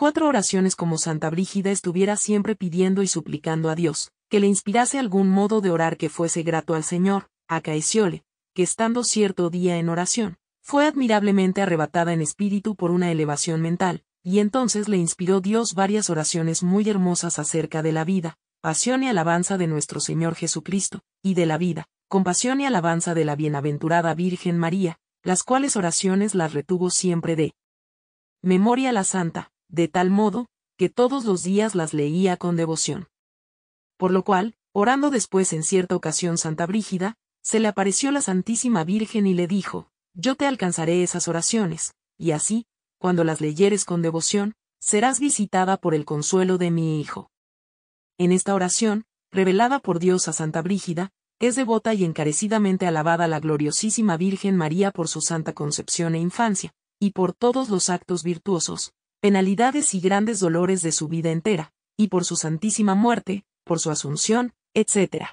Cuatro oraciones como Santa Brígida estuviera siempre pidiendo y suplicando a Dios, que le inspirase algún modo de orar que fuese grato al Señor, acaecióle, que estando cierto día en oración, fue admirablemente arrebatada en espíritu por una elevación mental, y entonces le inspiró Dios varias oraciones muy hermosas acerca de la vida, pasión y alabanza de nuestro Señor Jesucristo, y de la vida, compasión y alabanza de la bienaventurada Virgen María, las cuales oraciones las retuvo siempre de memoria la Santa, de tal modo, que todos los días las leía con devoción. Por lo cual, orando después en cierta ocasión Santa Brígida, se le apareció la Santísima Virgen y le dijo, Yo te alcanzaré esas oraciones, y así, cuando las leyeres con devoción, serás visitada por el consuelo de mi Hijo. En esta oración, revelada por Dios a Santa Brígida, es devota y encarecidamente alabada la gloriosísima Virgen María por su santa concepción e infancia, y por todos los actos virtuosos, penalidades y grandes dolores de su vida entera, y por su santísima muerte, por su asunción, etc.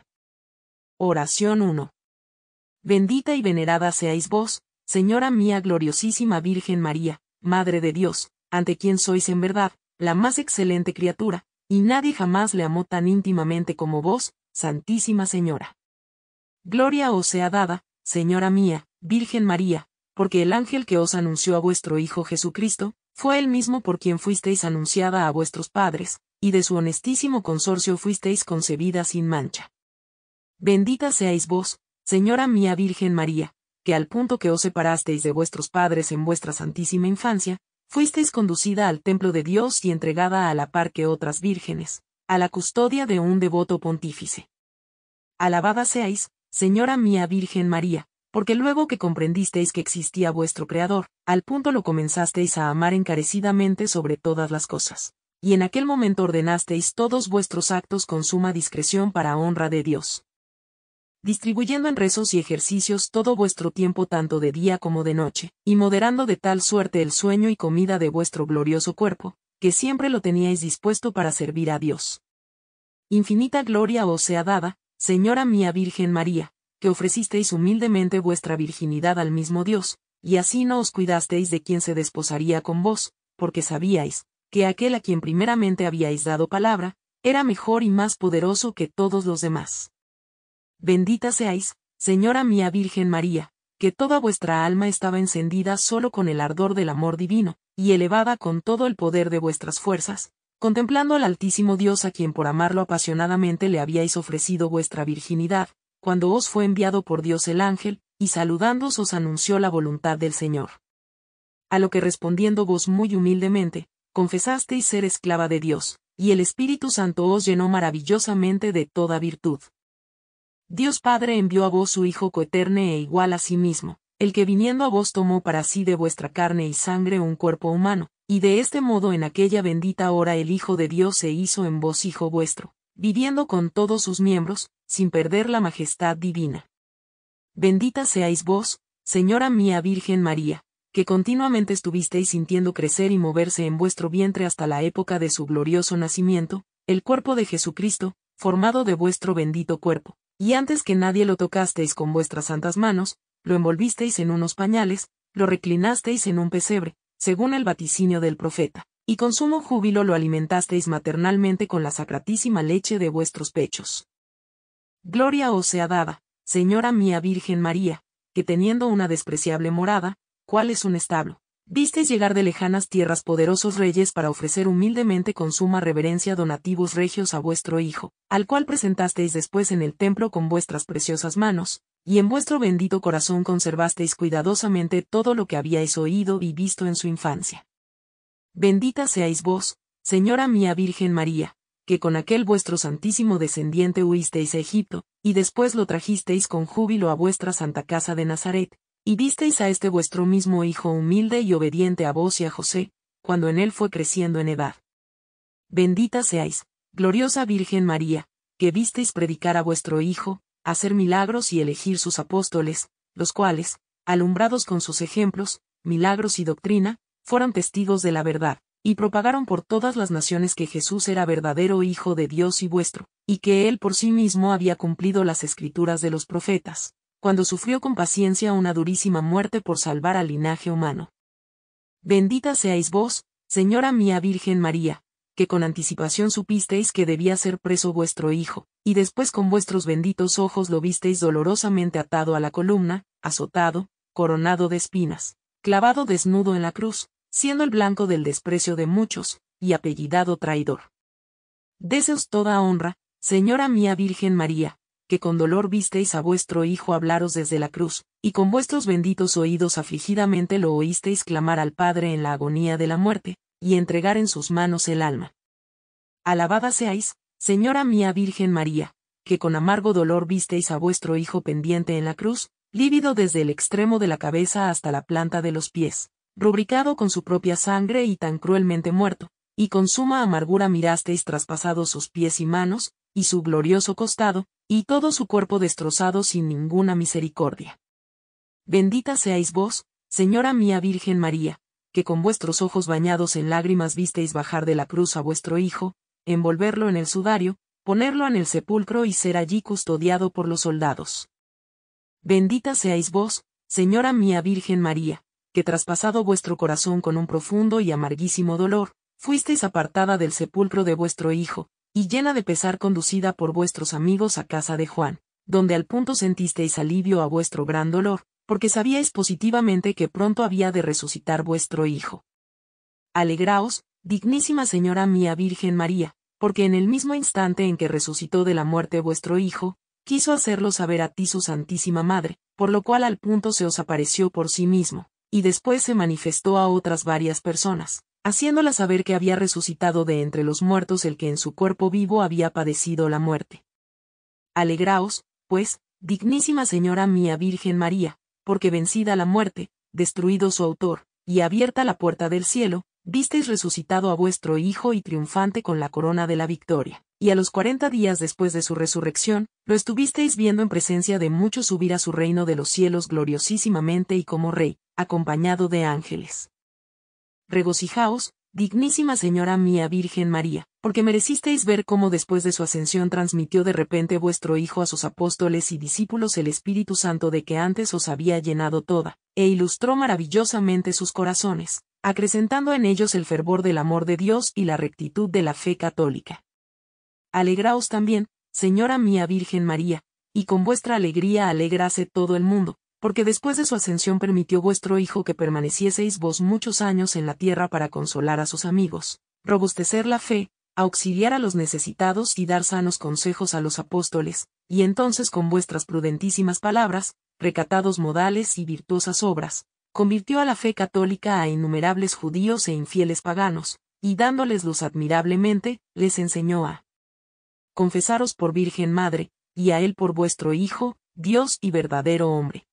Oración 1. Bendita y venerada seáis vos, Señora mía gloriosísima Virgen María, Madre de Dios, ante quien sois en verdad, la más excelente criatura, y nadie jamás le amó tan íntimamente como vos, Santísima Señora. Gloria os sea dada, Señora mía, Virgen María, porque el ángel que os anunció a vuestro Hijo Jesucristo, fue el mismo por quien fuisteis anunciada a vuestros padres, y de su honestísimo consorcio fuisteis concebida sin mancha. Bendita seáis vos, Señora mía Virgen María, que al punto que os separasteis de vuestros padres en vuestra santísima infancia, fuisteis conducida al templo de Dios y entregada a la par que otras vírgenes, a la custodia de un devoto pontífice. Alabada seáis, Señora mía Virgen María, porque luego que comprendisteis que existía vuestro Creador, al punto lo comenzasteis a amar encarecidamente sobre todas las cosas. Y en aquel momento ordenasteis todos vuestros actos con suma discreción para honra de Dios. Distribuyendo en rezos y ejercicios todo vuestro tiempo tanto de día como de noche, y moderando de tal suerte el sueño y comida de vuestro glorioso cuerpo, que siempre lo teníais dispuesto para servir a Dios. Infinita gloria os sea dada, Señora mía Virgen María, que ofrecisteis humildemente vuestra virginidad al mismo Dios, y así no os cuidasteis de quien se desposaría con vos, porque sabíais, que aquel a quien primeramente habíais dado palabra, era mejor y más poderoso que todos los demás. Bendita seáis, Señora mía Virgen María, que toda vuestra alma estaba encendida solo con el ardor del amor divino, y elevada con todo el poder de vuestras fuerzas, contemplando al Altísimo Dios a quien por amarlo apasionadamente le habíais ofrecido vuestra virginidad, cuando os fue enviado por Dios el ángel, y saludándoos os anunció la voluntad del Señor. A lo que respondiendo vos muy humildemente, confesasteis ser esclava de Dios, y el Espíritu Santo os llenó maravillosamente de toda virtud. Dios Padre envió a vos su Hijo coeterne e igual a sí mismo, el que viniendo a vos tomó para sí de vuestra carne y sangre un cuerpo humano, y de este modo en aquella bendita hora el Hijo de Dios se hizo en vos Hijo vuestro, viviendo con todos sus miembros, sin perder la majestad divina. Bendita seáis vos, Señora mía Virgen María, que continuamente estuvisteis sintiendo crecer y moverse en vuestro vientre hasta la época de su glorioso nacimiento, el cuerpo de Jesucristo, formado de vuestro bendito cuerpo, y antes que nadie lo tocasteis con vuestras santas manos, lo envolvisteis en unos pañales, lo reclinasteis en un pesebre, según el vaticinio del profeta, y con sumo júbilo lo alimentasteis maternalmente con la sacratísima leche de vuestros pechos. Gloria os sea dada, Señora mía Virgen María, que teniendo una despreciable morada, ¿cuál es un establo? Visteis llegar de lejanas tierras poderosos reyes para ofrecer humildemente con suma reverencia donativos regios a vuestro Hijo, al cual presentasteis después en el templo con vuestras preciosas manos, y en vuestro bendito corazón conservasteis cuidadosamente todo lo que habíais oído y visto en su infancia. Bendita seáis vos, Señora mía Virgen María, que con aquel vuestro santísimo descendiente huisteis a Egipto, y después lo trajisteis con júbilo a vuestra santa casa de Nazaret, y visteis a este vuestro mismo hijo humilde y obediente a vos y a José, cuando en él fue creciendo en edad. Bendita seáis, gloriosa Virgen María, que visteis predicar a vuestro hijo, hacer milagros y elegir sus apóstoles, los cuales, alumbrados con sus ejemplos, milagros y doctrina, fueron testigos de la verdad y propagaron por todas las naciones que Jesús era verdadero Hijo de Dios y vuestro, y que él por sí mismo había cumplido las escrituras de los profetas, cuando sufrió con paciencia una durísima muerte por salvar al linaje humano. Bendita seáis vos, Señora mía Virgen María, que con anticipación supisteis que debía ser preso vuestro hijo, y después con vuestros benditos ojos lo visteis dolorosamente atado a la columna, azotado, coronado de espinas, clavado desnudo en la cruz, siendo el blanco del desprecio de muchos, y apellidado traidor. Deseos toda honra, Señora mía Virgen María, que con dolor visteis a vuestro Hijo hablaros desde la cruz, y con vuestros benditos oídos afligidamente lo oísteis clamar al Padre en la agonía de la muerte, y entregar en sus manos el alma. Alabada seáis, Señora mía Virgen María, que con amargo dolor visteis a vuestro Hijo pendiente en la cruz, lívido desde el extremo de la cabeza hasta la planta de los pies rubricado con su propia sangre y tan cruelmente muerto, y con suma amargura mirasteis traspasados sus pies y manos, y su glorioso costado, y todo su cuerpo destrozado sin ninguna misericordia. Bendita seáis vos, Señora mía Virgen María, que con vuestros ojos bañados en lágrimas visteis bajar de la cruz a vuestro Hijo, envolverlo en el sudario, ponerlo en el sepulcro y ser allí custodiado por los soldados. Bendita seáis vos, Señora mía Virgen María, que traspasado vuestro corazón con un profundo y amarguísimo dolor, fuisteis apartada del sepulcro de vuestro hijo, y llena de pesar conducida por vuestros amigos a casa de Juan, donde al punto sentisteis alivio a vuestro gran dolor, porque sabíais positivamente que pronto había de resucitar vuestro hijo. Alegraos, dignísima señora mía Virgen María, porque en el mismo instante en que resucitó de la muerte vuestro hijo, quiso hacerlo saber a ti su Santísima Madre, por lo cual al punto se os apareció por sí mismo, y después se manifestó a otras varias personas, haciéndolas saber que había resucitado de entre los muertos el que en su cuerpo vivo había padecido la muerte. Alegraos, pues, dignísima señora mía Virgen María, porque vencida la muerte, destruido su autor, y abierta la puerta del cielo, visteis resucitado a vuestro Hijo y triunfante con la corona de la victoria. Y a los cuarenta días después de su resurrección, lo estuvisteis viendo en presencia de muchos subir a su reino de los cielos gloriosísimamente y como rey, acompañado de ángeles. Regocijaos, dignísima Señora mía Virgen María, porque merecisteis ver cómo después de su ascensión transmitió de repente vuestro Hijo a sus apóstoles y discípulos el Espíritu Santo de que antes os había llenado toda, e ilustró maravillosamente sus corazones, acrecentando en ellos el fervor del amor de Dios y la rectitud de la fe católica. Alegraos también, Señora mía Virgen María, y con vuestra alegría alegrase todo el mundo, porque después de su ascensión permitió vuestro Hijo que permanecieseis vos muchos años en la tierra para consolar a sus amigos, robustecer la fe, auxiliar a los necesitados y dar sanos consejos a los apóstoles, y entonces con vuestras prudentísimas palabras, recatados modales y virtuosas obras, convirtió a la fe católica a innumerables judíos e infieles paganos, y dándoles luz admirablemente, les enseñó a confesaros por Virgen Madre, y a Él por vuestro Hijo, Dios y verdadero hombre.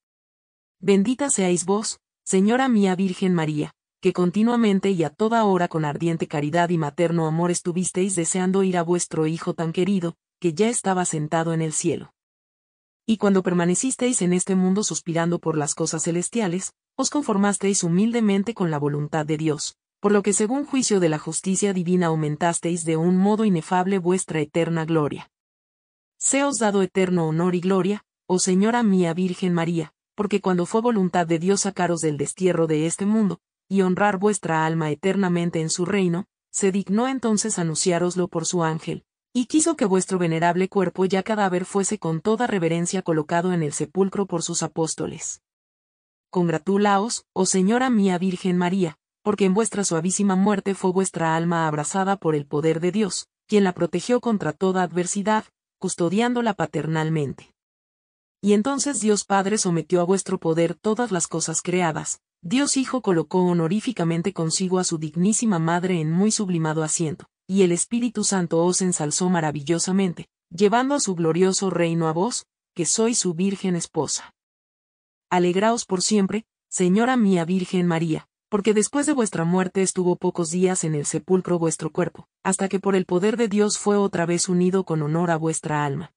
Bendita seáis vos, Señora mía Virgen María, que continuamente y a toda hora con ardiente caridad y materno amor estuvisteis deseando ir a vuestro Hijo tan querido, que ya estaba sentado en el cielo. Y cuando permanecisteis en este mundo suspirando por las cosas celestiales, os conformasteis humildemente con la voluntad de Dios, por lo que según juicio de la justicia divina aumentasteis de un modo inefable vuestra eterna gloria. Seos dado eterno honor y gloria, oh Señora mía Virgen María, porque cuando fue voluntad de Dios sacaros del destierro de este mundo, y honrar vuestra alma eternamente en su reino, se dignó entonces anunciároslo por su ángel, y quiso que vuestro venerable cuerpo ya cadáver fuese con toda reverencia colocado en el sepulcro por sus apóstoles congratulaos, oh Señora mía Virgen María, porque en vuestra suavísima muerte fue vuestra alma abrazada por el poder de Dios, quien la protegió contra toda adversidad, custodiándola paternalmente. Y entonces Dios Padre sometió a vuestro poder todas las cosas creadas, Dios Hijo colocó honoríficamente consigo a su dignísima Madre en muy sublimado asiento, y el Espíritu Santo os ensalzó maravillosamente, llevando a su glorioso reino a vos, que soy su Virgen esposa. Alegraos por siempre, Señora mía Virgen María, porque después de vuestra muerte estuvo pocos días en el sepulcro vuestro cuerpo, hasta que por el poder de Dios fue otra vez unido con honor a vuestra alma.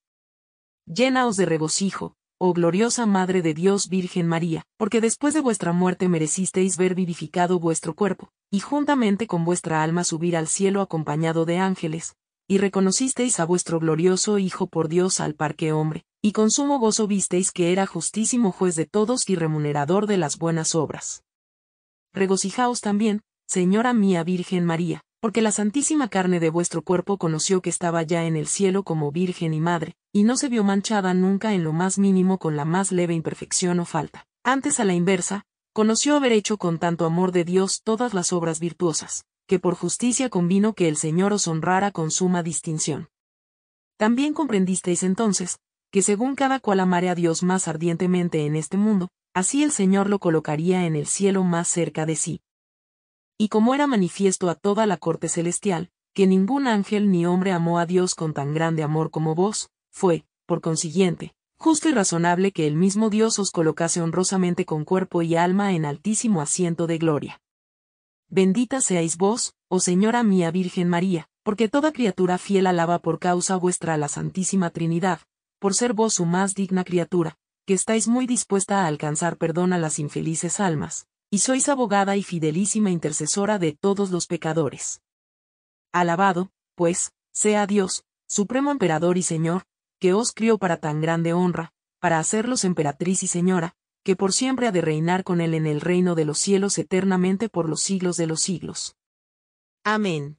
Llenaos de regocijo, oh gloriosa Madre de Dios Virgen María, porque después de vuestra muerte merecisteis ver vivificado vuestro cuerpo, y juntamente con vuestra alma subir al cielo acompañado de ángeles, y reconocisteis a vuestro glorioso Hijo por Dios al par que hombre, y con sumo gozo visteis que era justísimo juez de todos y remunerador de las buenas obras. Regocijaos también, Señora mía Virgen María, porque la santísima carne de vuestro cuerpo conoció que estaba ya en el cielo como Virgen y Madre, y no se vio manchada nunca en lo más mínimo con la más leve imperfección o falta. Antes a la inversa, conoció haber hecho con tanto amor de Dios todas las obras virtuosas, que por justicia convino que el Señor os honrara con suma distinción. También comprendisteis entonces, que según cada cual amare a Dios más ardientemente en este mundo, así el Señor lo colocaría en el cielo más cerca de sí. Y como era manifiesto a toda la corte celestial, que ningún ángel ni hombre amó a Dios con tan grande amor como vos, fue, por consiguiente, justo y razonable que el mismo Dios os colocase honrosamente con cuerpo y alma en altísimo asiento de gloria. Bendita seáis vos, oh Señora mía Virgen María, porque toda criatura fiel alaba por causa vuestra a la Santísima Trinidad, por ser vos su más digna criatura, que estáis muy dispuesta a alcanzar perdón a las infelices almas, y sois abogada y fidelísima intercesora de todos los pecadores. Alabado, pues, sea Dios, Supremo Emperador y Señor, que os crió para tan grande honra, para hacerlos emperatriz y señora, que por siempre ha de reinar con él en el reino de los cielos eternamente por los siglos de los siglos. Amén.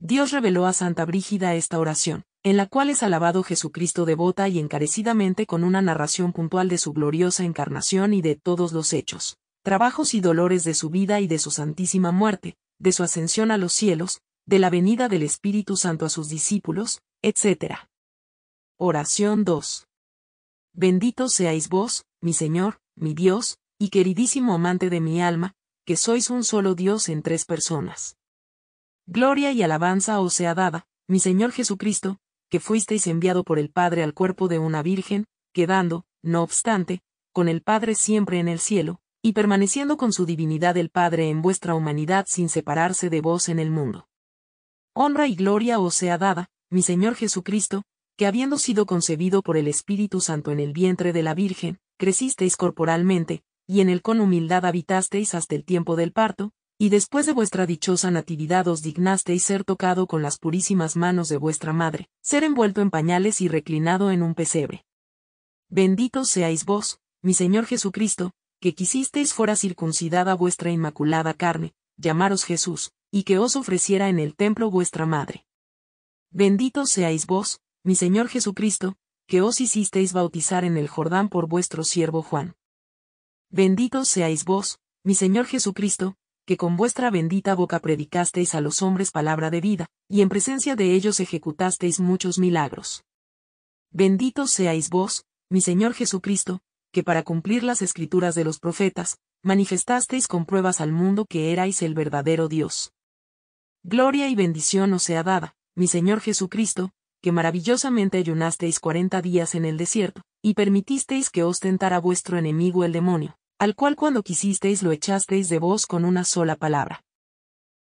Dios reveló a Santa Brígida esta oración, en la cual es alabado Jesucristo devota y encarecidamente con una narración puntual de su gloriosa encarnación y de todos los hechos, trabajos y dolores de su vida y de su santísima muerte, de su ascensión a los cielos, de la venida del Espíritu Santo a sus discípulos, etc. Oración 2. Bendito seáis vos, mi Señor, mi Dios, y queridísimo amante de mi alma, que sois un solo Dios en tres personas. Gloria y alabanza os sea dada, mi Señor Jesucristo, que fuisteis enviado por el Padre al cuerpo de una virgen, quedando, no obstante, con el Padre siempre en el cielo, y permaneciendo con su divinidad el Padre en vuestra humanidad sin separarse de vos en el mundo. Honra y gloria os sea dada, mi Señor Jesucristo, que habiendo sido concebido por el Espíritu Santo en el vientre de la Virgen, crecisteis corporalmente, y en él con humildad habitasteis hasta el tiempo del parto, y después de vuestra dichosa natividad os dignasteis ser tocado con las purísimas manos de vuestra madre, ser envuelto en pañales y reclinado en un pesebre. Bendito seáis vos, mi Señor Jesucristo, que quisisteis fuera circuncidada vuestra inmaculada carne, llamaros Jesús, y que os ofreciera en el templo vuestra madre. Bendito seáis vos, mi Señor Jesucristo, que os hicisteis bautizar en el Jordán por vuestro siervo Juan. Bendito seáis vos, mi Señor Jesucristo, que con vuestra bendita boca predicasteis a los hombres palabra de vida, y en presencia de ellos ejecutasteis muchos milagros. Bendito seáis vos, mi Señor Jesucristo, que para cumplir las escrituras de los profetas, manifestasteis con pruebas al mundo que erais el verdadero Dios. Gloria y bendición os sea dada, mi Señor Jesucristo, que maravillosamente ayunasteis cuarenta días en el desierto, y permitisteis que os tentara vuestro enemigo el demonio, al cual cuando quisisteis lo echasteis de vos con una sola palabra.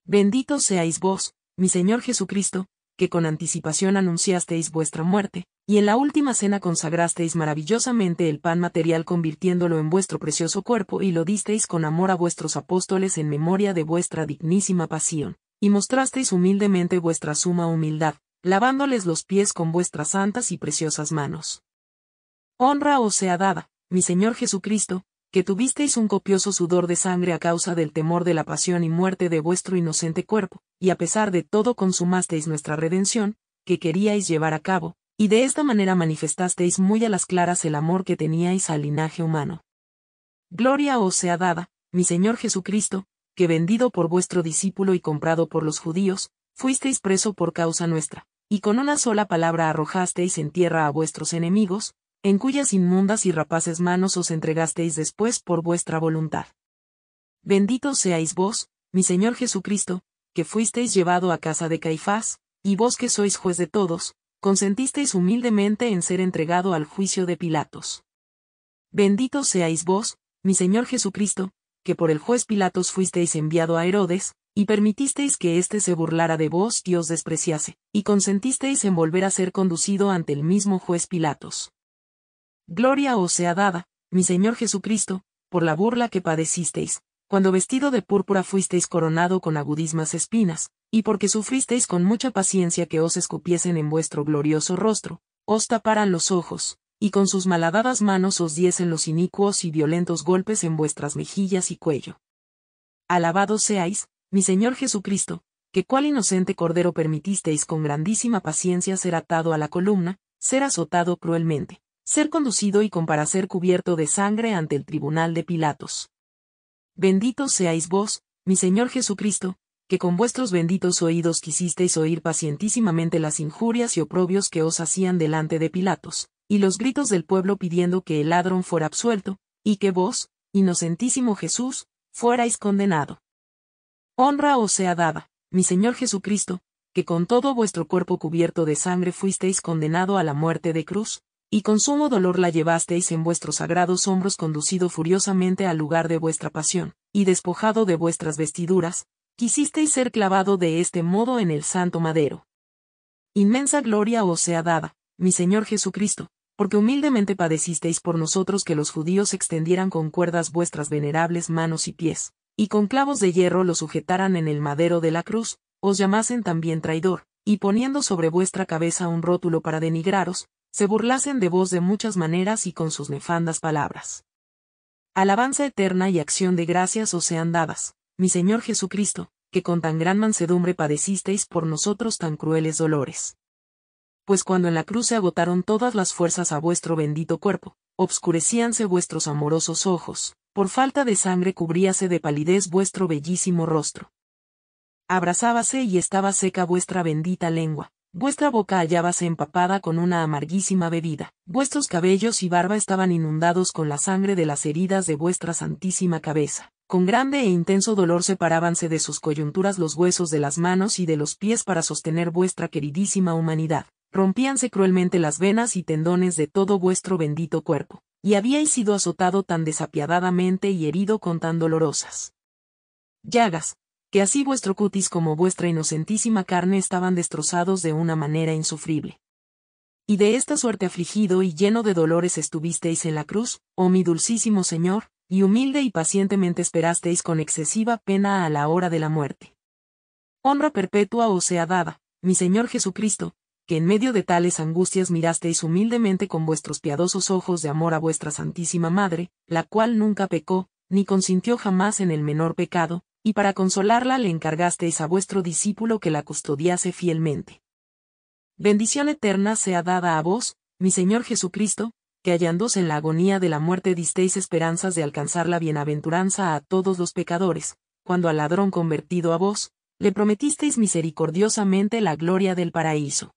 Bendito seáis vos, mi Señor Jesucristo, que con anticipación anunciasteis vuestra muerte, y en la última cena consagrasteis maravillosamente el pan material convirtiéndolo en vuestro precioso cuerpo y lo disteis con amor a vuestros apóstoles en memoria de vuestra dignísima pasión, y mostrasteis humildemente vuestra suma humildad, lavándoles los pies con vuestras santas y preciosas manos. Honra os sea dada, mi Señor Jesucristo, que tuvisteis un copioso sudor de sangre a causa del temor de la pasión y muerte de vuestro inocente cuerpo, y a pesar de todo consumasteis nuestra redención, que queríais llevar a cabo, y de esta manera manifestasteis muy a las claras el amor que teníais al linaje humano. Gloria os sea dada, mi Señor Jesucristo, que vendido por vuestro discípulo y comprado por los judíos, fuisteis preso por causa nuestra, y con una sola palabra arrojasteis en tierra a vuestros enemigos, en cuyas inmundas y rapaces manos os entregasteis después por vuestra voluntad. Bendito seáis vos, mi Señor Jesucristo, que fuisteis llevado a casa de Caifás, y vos que sois juez de todos, consentisteis humildemente en ser entregado al juicio de Pilatos. Bendito seáis vos, mi Señor Jesucristo, que por el juez Pilatos fuisteis enviado a Herodes, y permitisteis que éste se burlara de vos y os despreciase, y consentisteis en volver a ser conducido ante el mismo juez Pilatos. Gloria os sea dada, mi Señor Jesucristo, por la burla que padecisteis, cuando vestido de púrpura fuisteis coronado con agudísimas espinas, y porque sufristeis con mucha paciencia que os escupiesen en vuestro glorioso rostro, os taparan los ojos, y con sus malhadadas manos os diesen los inicuos y violentos golpes en vuestras mejillas y cuello. Alabado seáis, mi Señor Jesucristo, que cual inocente cordero permitisteis con grandísima paciencia ser atado a la columna, ser azotado cruelmente ser conducido y comparecer cubierto de sangre ante el tribunal de Pilatos. Bendito seáis vos, mi Señor Jesucristo, que con vuestros benditos oídos quisisteis oír pacientísimamente las injurias y oprobios que os hacían delante de Pilatos, y los gritos del pueblo pidiendo que el ladrón fuera absuelto, y que vos, inocentísimo Jesús, fuerais condenado. Honra os sea dada, mi Señor Jesucristo, que con todo vuestro cuerpo cubierto de sangre fuisteis condenado a la muerte de cruz, y con sumo dolor la llevasteis en vuestros sagrados hombros conducido furiosamente al lugar de vuestra pasión, y despojado de vuestras vestiduras, quisisteis ser clavado de este modo en el santo madero. Inmensa gloria os sea dada, mi Señor Jesucristo, porque humildemente padecisteis por nosotros que los judíos extendieran con cuerdas vuestras venerables manos y pies, y con clavos de hierro los sujetaran en el madero de la cruz, os llamasen también traidor, y poniendo sobre vuestra cabeza un rótulo para denigraros, se burlasen de vos de muchas maneras y con sus nefandas palabras. Alabanza eterna y acción de gracias os sean dadas, mi Señor Jesucristo, que con tan gran mansedumbre padecisteis por nosotros tan crueles dolores. Pues cuando en la cruz se agotaron todas las fuerzas a vuestro bendito cuerpo, obscurecíanse vuestros amorosos ojos, por falta de sangre cubríase de palidez vuestro bellísimo rostro. Abrazábase y estaba seca vuestra bendita lengua, Vuestra boca hallábase empapada con una amarguísima bebida. Vuestros cabellos y barba estaban inundados con la sangre de las heridas de vuestra santísima cabeza. Con grande e intenso dolor separábanse de sus coyunturas los huesos de las manos y de los pies para sostener vuestra queridísima humanidad. Rompíanse cruelmente las venas y tendones de todo vuestro bendito cuerpo. Y habíais sido azotado tan desapiadadamente y herido con tan dolorosas llagas, que así vuestro cutis como vuestra inocentísima carne estaban destrozados de una manera insufrible. Y de esta suerte afligido y lleno de dolores estuvisteis en la cruz, oh mi dulcísimo Señor, y humilde y pacientemente esperasteis con excesiva pena a la hora de la muerte. Honra perpetua os sea dada, mi Señor Jesucristo, que en medio de tales angustias mirasteis humildemente con vuestros piadosos ojos de amor a vuestra Santísima Madre, la cual nunca pecó, ni consintió jamás en el menor pecado, y para consolarla le encargasteis a vuestro discípulo que la custodiase fielmente. Bendición eterna sea dada a vos, mi Señor Jesucristo, que hallándose en la agonía de la muerte disteis esperanzas de alcanzar la bienaventuranza a todos los pecadores, cuando al ladrón convertido a vos, le prometisteis misericordiosamente la gloria del paraíso.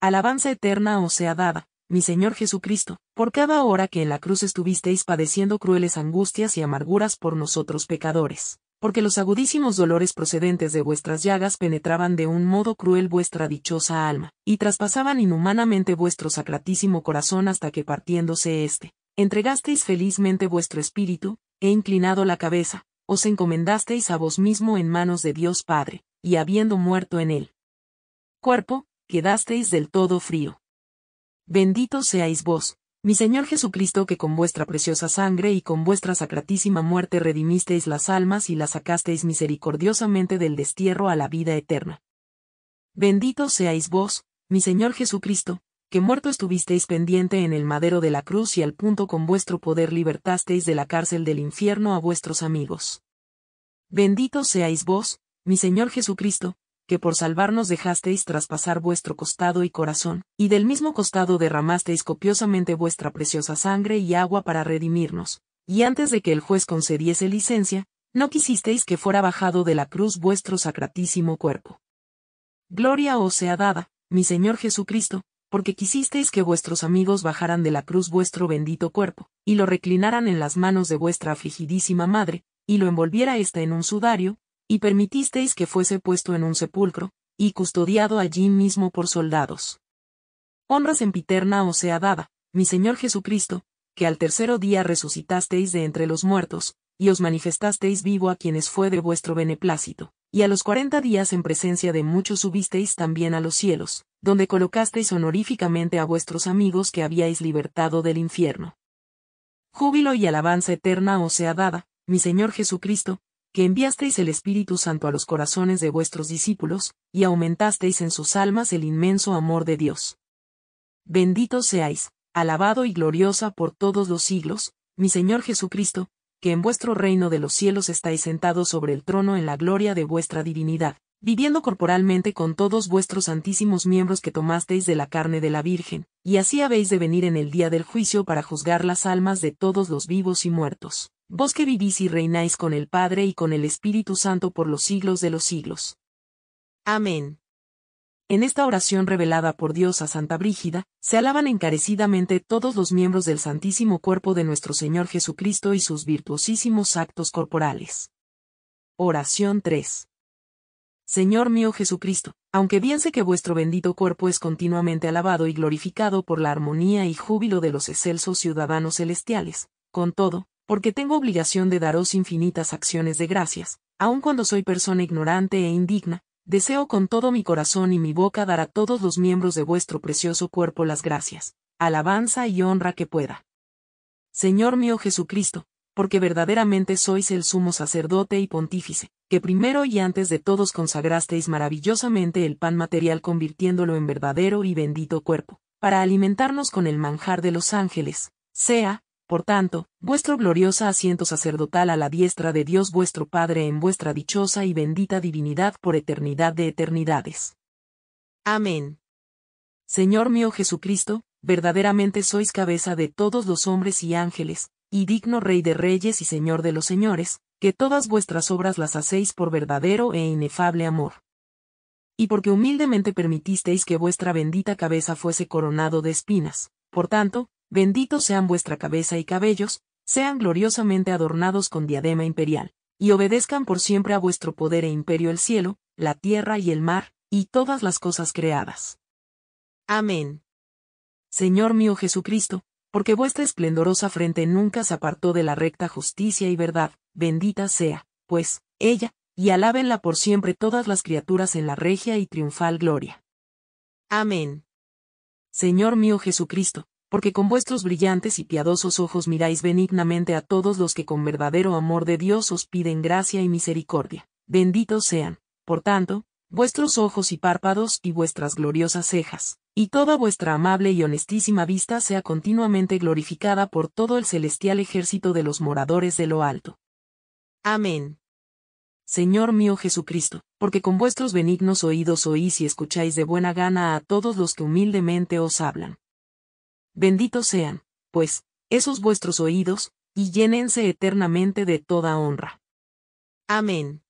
Alabanza eterna os sea dada, mi Señor Jesucristo, por cada hora que en la cruz estuvisteis padeciendo crueles angustias y amarguras por nosotros pecadores porque los agudísimos dolores procedentes de vuestras llagas penetraban de un modo cruel vuestra dichosa alma, y traspasaban inhumanamente vuestro sacratísimo corazón hasta que partiéndose éste, entregasteis felizmente vuestro espíritu, e inclinado la cabeza, os encomendasteis a vos mismo en manos de Dios Padre, y habiendo muerto en él cuerpo, quedasteis del todo frío. Bendito seáis vos, mi Señor Jesucristo que con vuestra preciosa sangre y con vuestra sacratísima muerte redimisteis las almas y las sacasteis misericordiosamente del destierro a la vida eterna. Bendito seáis vos, mi Señor Jesucristo, que muerto estuvisteis pendiente en el madero de la cruz y al punto con vuestro poder libertasteis de la cárcel del infierno a vuestros amigos. Bendito seáis vos, mi Señor Jesucristo, que por salvarnos dejasteis traspasar vuestro costado y corazón, y del mismo costado derramasteis copiosamente vuestra preciosa sangre y agua para redimirnos, y antes de que el juez concediese licencia, no quisisteis que fuera bajado de la cruz vuestro sacratísimo cuerpo. Gloria os sea dada, mi Señor Jesucristo, porque quisisteis que vuestros amigos bajaran de la cruz vuestro bendito cuerpo, y lo reclinaran en las manos de vuestra afligidísima madre, y lo envolviera ésta en un sudario, y permitisteis que fuese puesto en un sepulcro, y custodiado allí mismo por soldados. Honra sempiterna os sea dada, mi Señor Jesucristo, que al tercero día resucitasteis de entre los muertos, y os manifestasteis vivo a quienes fue de vuestro beneplácito, y a los cuarenta días en presencia de muchos subisteis también a los cielos, donde colocasteis honoríficamente a vuestros amigos que habíais libertado del infierno. Júbilo y alabanza eterna os sea dada, mi Señor Jesucristo, que enviasteis el Espíritu Santo a los corazones de vuestros discípulos, y aumentasteis en sus almas el inmenso amor de Dios. Bendito seáis, alabado y gloriosa por todos los siglos, mi Señor Jesucristo, que en vuestro reino de los cielos estáis sentados sobre el trono en la gloria de vuestra divinidad, viviendo corporalmente con todos vuestros santísimos miembros que tomasteis de la carne de la Virgen, y así habéis de venir en el día del juicio para juzgar las almas de todos los vivos y muertos vos que vivís y reináis con el Padre y con el Espíritu Santo por los siglos de los siglos. Amén. En esta oración revelada por Dios a Santa Brígida, se alaban encarecidamente todos los miembros del Santísimo Cuerpo de nuestro Señor Jesucristo y sus virtuosísimos actos corporales. Oración 3. Señor mío Jesucristo, aunque bien sé que vuestro bendito cuerpo es continuamente alabado y glorificado por la armonía y júbilo de los excelsos ciudadanos celestiales, con todo, porque tengo obligación de daros infinitas acciones de gracias, aun cuando soy persona ignorante e indigna, deseo con todo mi corazón y mi boca dar a todos los miembros de vuestro precioso cuerpo las gracias, alabanza y honra que pueda. Señor mío Jesucristo, porque verdaderamente sois el sumo sacerdote y pontífice, que primero y antes de todos consagrasteis maravillosamente el pan material convirtiéndolo en verdadero y bendito cuerpo, para alimentarnos con el manjar de los ángeles, sea, por tanto, vuestro gloriosa asiento sacerdotal a la diestra de Dios vuestro Padre en vuestra dichosa y bendita divinidad por eternidad de eternidades. Amén. Señor mío Jesucristo, verdaderamente sois cabeza de todos los hombres y ángeles, y digno Rey de reyes y Señor de los señores, que todas vuestras obras las hacéis por verdadero e inefable amor. Y porque humildemente permitisteis que vuestra bendita cabeza fuese coronado de espinas, por tanto, Benditos sean vuestra cabeza y cabellos, sean gloriosamente adornados con diadema imperial, y obedezcan por siempre a vuestro poder e imperio el cielo, la tierra y el mar, y todas las cosas creadas. Amén. Señor mío Jesucristo, porque vuestra esplendorosa frente nunca se apartó de la recta justicia y verdad, bendita sea, pues, ella, y alábenla por siempre todas las criaturas en la regia y triunfal gloria. Amén. Señor mío Jesucristo, porque con vuestros brillantes y piadosos ojos miráis benignamente a todos los que con verdadero amor de Dios os piden gracia y misericordia. Benditos sean, por tanto, vuestros ojos y párpados y vuestras gloriosas cejas, y toda vuestra amable y honestísima vista sea continuamente glorificada por todo el celestial ejército de los moradores de lo alto. Amén. Señor mío Jesucristo, porque con vuestros benignos oídos oís y escucháis de buena gana a todos los que humildemente os hablan benditos sean, pues, esos vuestros oídos, y llénense eternamente de toda honra. Amén.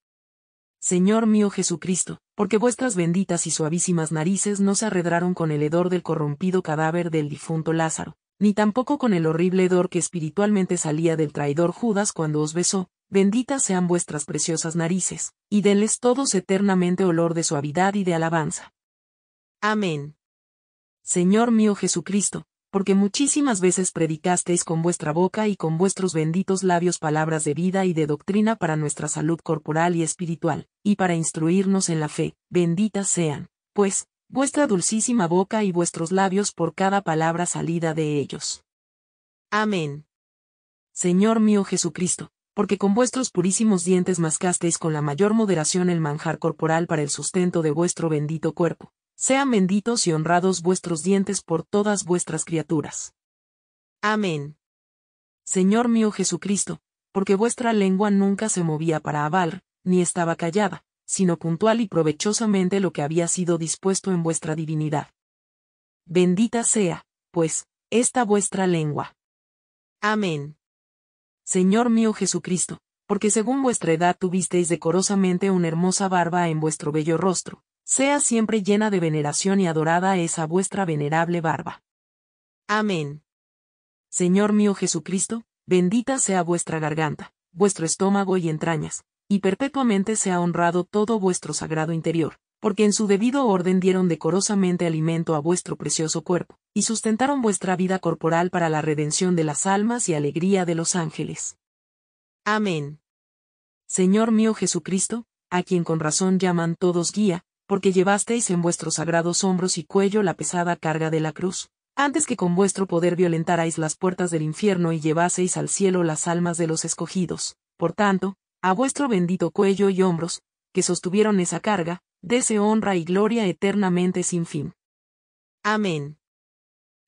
Señor mío Jesucristo, porque vuestras benditas y suavísimas narices no se arredraron con el hedor del corrompido cadáver del difunto Lázaro, ni tampoco con el horrible hedor que espiritualmente salía del traidor Judas cuando os besó, benditas sean vuestras preciosas narices, y denles todos eternamente olor de suavidad y de alabanza. Amén. Señor mío Jesucristo, porque muchísimas veces predicasteis con vuestra boca y con vuestros benditos labios palabras de vida y de doctrina para nuestra salud corporal y espiritual, y para instruirnos en la fe, benditas sean, pues, vuestra dulcísima boca y vuestros labios por cada palabra salida de ellos. Amén. Señor mío Jesucristo, porque con vuestros purísimos dientes mascasteis con la mayor moderación el manjar corporal para el sustento de vuestro bendito cuerpo, sean benditos y honrados vuestros dientes por todas vuestras criaturas. Amén. Señor mío Jesucristo, porque vuestra lengua nunca se movía para hablar, ni estaba callada, sino puntual y provechosamente lo que había sido dispuesto en vuestra divinidad. Bendita sea, pues, esta vuestra lengua. Amén. Señor mío Jesucristo, porque según vuestra edad tuvisteis decorosamente una hermosa barba en vuestro bello rostro, sea siempre llena de veneración y adorada esa vuestra venerable barba. Amén. Señor mío Jesucristo, bendita sea vuestra garganta, vuestro estómago y entrañas, y perpetuamente sea honrado todo vuestro sagrado interior, porque en su debido orden dieron decorosamente alimento a vuestro precioso cuerpo, y sustentaron vuestra vida corporal para la redención de las almas y alegría de los ángeles. Amén. Señor mío Jesucristo, a quien con razón llaman todos guía, porque llevasteis en vuestros sagrados hombros y cuello la pesada carga de la cruz, antes que con vuestro poder violentarais las puertas del infierno y llevaseis al cielo las almas de los escogidos. Por tanto, a vuestro bendito cuello y hombros, que sostuvieron esa carga, dese honra y gloria eternamente sin fin. Amén.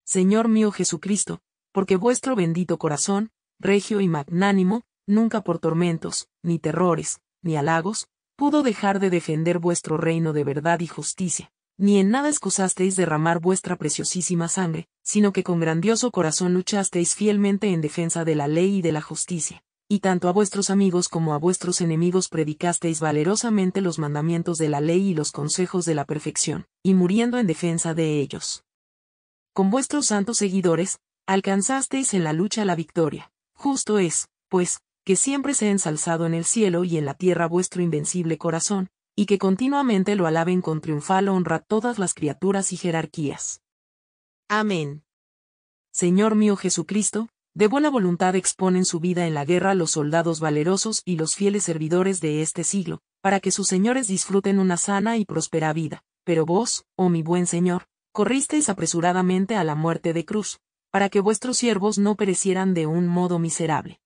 Señor mío Jesucristo, porque vuestro bendito corazón, regio y magnánimo, nunca por tormentos, ni terrores, ni halagos, pudo dejar de defender vuestro reino de verdad y justicia, ni en nada excusasteis derramar vuestra preciosísima sangre, sino que con grandioso corazón luchasteis fielmente en defensa de la ley y de la justicia, y tanto a vuestros amigos como a vuestros enemigos predicasteis valerosamente los mandamientos de la ley y los consejos de la perfección, y muriendo en defensa de ellos. Con vuestros santos seguidores, alcanzasteis en la lucha la victoria. Justo es, pues, que siempre se ha ensalzado en el cielo y en la tierra vuestro invencible corazón, y que continuamente lo alaben con triunfal honra todas las criaturas y jerarquías. Amén. Señor mío Jesucristo, de buena voluntad exponen su vida en la guerra los soldados valerosos y los fieles servidores de este siglo, para que sus señores disfruten una sana y próspera vida. Pero vos, oh mi buen Señor, corristeis apresuradamente a la muerte de cruz, para que vuestros siervos no perecieran de un modo miserable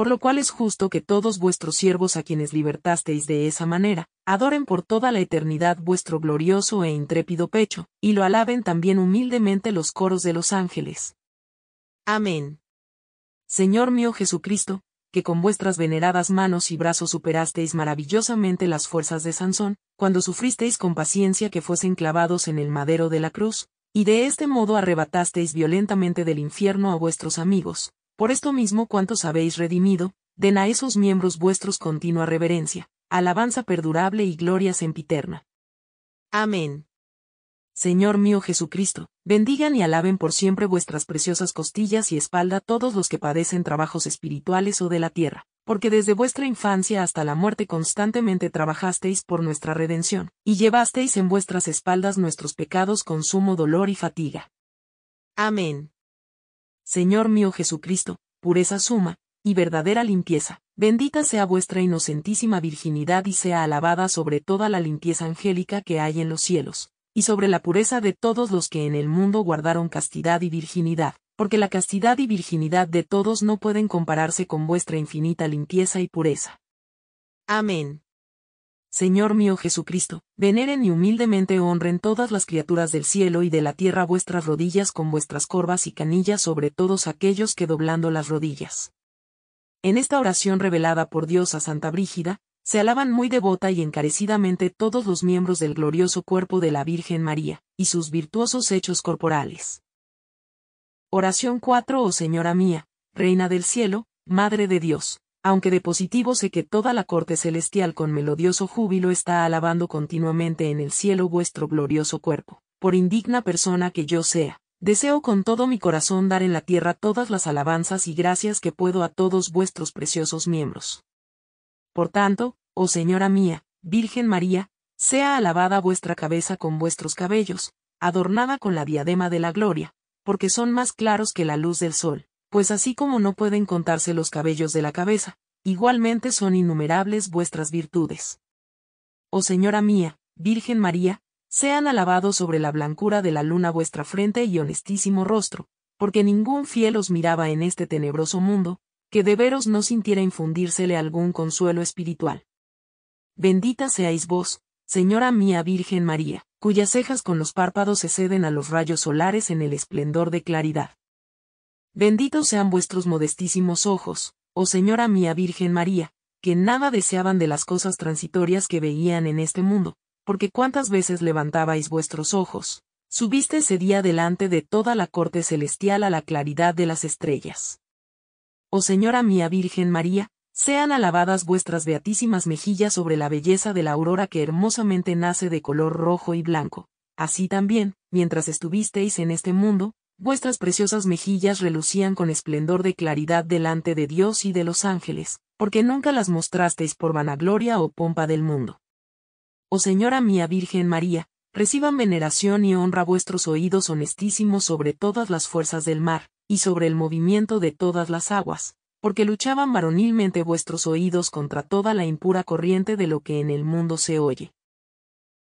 por lo cual es justo que todos vuestros siervos a quienes libertasteis de esa manera, adoren por toda la eternidad vuestro glorioso e intrépido pecho, y lo alaben también humildemente los coros de los ángeles. Amén. Señor mío Jesucristo, que con vuestras veneradas manos y brazos superasteis maravillosamente las fuerzas de Sansón, cuando sufristeis con paciencia que fuesen clavados en el madero de la cruz, y de este modo arrebatasteis violentamente del infierno a vuestros amigos, por esto mismo cuantos habéis redimido, den a esos miembros vuestros continua reverencia, alabanza perdurable y gloria sempiterna. Amén. Señor mío Jesucristo, bendigan y alaben por siempre vuestras preciosas costillas y espalda todos los que padecen trabajos espirituales o de la tierra, porque desde vuestra infancia hasta la muerte constantemente trabajasteis por nuestra redención, y llevasteis en vuestras espaldas nuestros pecados con sumo dolor y fatiga. Amén. Señor mío Jesucristo, pureza suma, y verdadera limpieza. Bendita sea vuestra inocentísima virginidad y sea alabada sobre toda la limpieza angélica que hay en los cielos, y sobre la pureza de todos los que en el mundo guardaron castidad y virginidad, porque la castidad y virginidad de todos no pueden compararse con vuestra infinita limpieza y pureza. Amén. Señor mío Jesucristo, veneren y humildemente honren todas las criaturas del cielo y de la tierra vuestras rodillas con vuestras corvas y canillas sobre todos aquellos que doblando las rodillas. En esta oración revelada por Dios a Santa Brígida, se alaban muy devota y encarecidamente todos los miembros del glorioso cuerpo de la Virgen María, y sus virtuosos hechos corporales. Oración 4 Oh Señora mía, Reina del cielo, Madre de Dios, aunque de positivo sé que toda la corte celestial con melodioso júbilo está alabando continuamente en el cielo vuestro glorioso cuerpo, por indigna persona que yo sea. Deseo con todo mi corazón dar en la tierra todas las alabanzas y gracias que puedo a todos vuestros preciosos miembros. Por tanto, oh Señora mía, Virgen María, sea alabada vuestra cabeza con vuestros cabellos, adornada con la diadema de la gloria, porque son más claros que la luz del sol pues así como no pueden contarse los cabellos de la cabeza, igualmente son innumerables vuestras virtudes. Oh Señora mía, Virgen María, sean alabados sobre la blancura de la luna vuestra frente y honestísimo rostro, porque ningún fiel os miraba en este tenebroso mundo, que de veros no sintiera infundírsele algún consuelo espiritual. Bendita seáis vos, Señora mía Virgen María, cuyas cejas con los párpados se ceden a los rayos solares en el esplendor de claridad. Benditos sean vuestros modestísimos ojos, oh Señora mía Virgen María, que nada deseaban de las cosas transitorias que veían en este mundo, porque cuántas veces levantabais vuestros ojos, subiste ese día delante de toda la corte celestial a la claridad de las estrellas. Oh Señora mía Virgen María, sean alabadas vuestras beatísimas mejillas sobre la belleza de la aurora que hermosamente nace de color rojo y blanco. Así también, mientras estuvisteis en este mundo, Vuestras preciosas mejillas relucían con esplendor de claridad delante de Dios y de los ángeles, porque nunca las mostrasteis por vanagloria o pompa del mundo. Oh Señora mía Virgen María, reciban veneración y honra vuestros oídos honestísimos sobre todas las fuerzas del mar, y sobre el movimiento de todas las aguas, porque luchaban varonilmente vuestros oídos contra toda la impura corriente de lo que en el mundo se oye.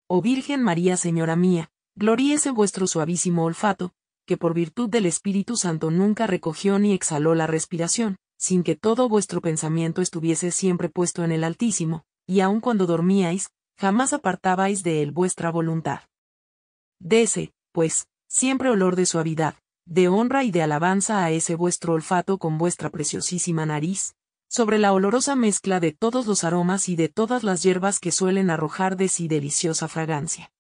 Oh Virgen María Señora mía, gloríese vuestro suavísimo olfato, que por virtud del Espíritu Santo nunca recogió ni exhaló la respiración, sin que todo vuestro pensamiento estuviese siempre puesto en el Altísimo, y aun cuando dormíais, jamás apartabais de él vuestra voluntad. Dese, pues, siempre olor de suavidad, de honra y de alabanza a ese vuestro olfato con vuestra preciosísima nariz, sobre la olorosa mezcla de todos los aromas y de todas las hierbas que suelen arrojar de sí deliciosa fragancia.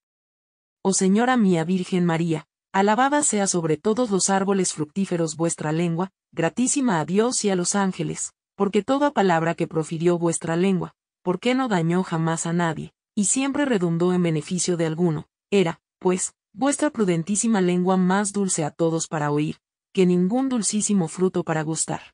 Oh Señora mía Virgen María, Alabada sea sobre todos los árboles fructíferos vuestra lengua, gratísima a Dios y a los ángeles, porque toda palabra que profirió vuestra lengua, porque no dañó jamás a nadie, y siempre redundó en beneficio de alguno, era, pues, vuestra prudentísima lengua más dulce a todos para oír, que ningún dulcísimo fruto para gustar.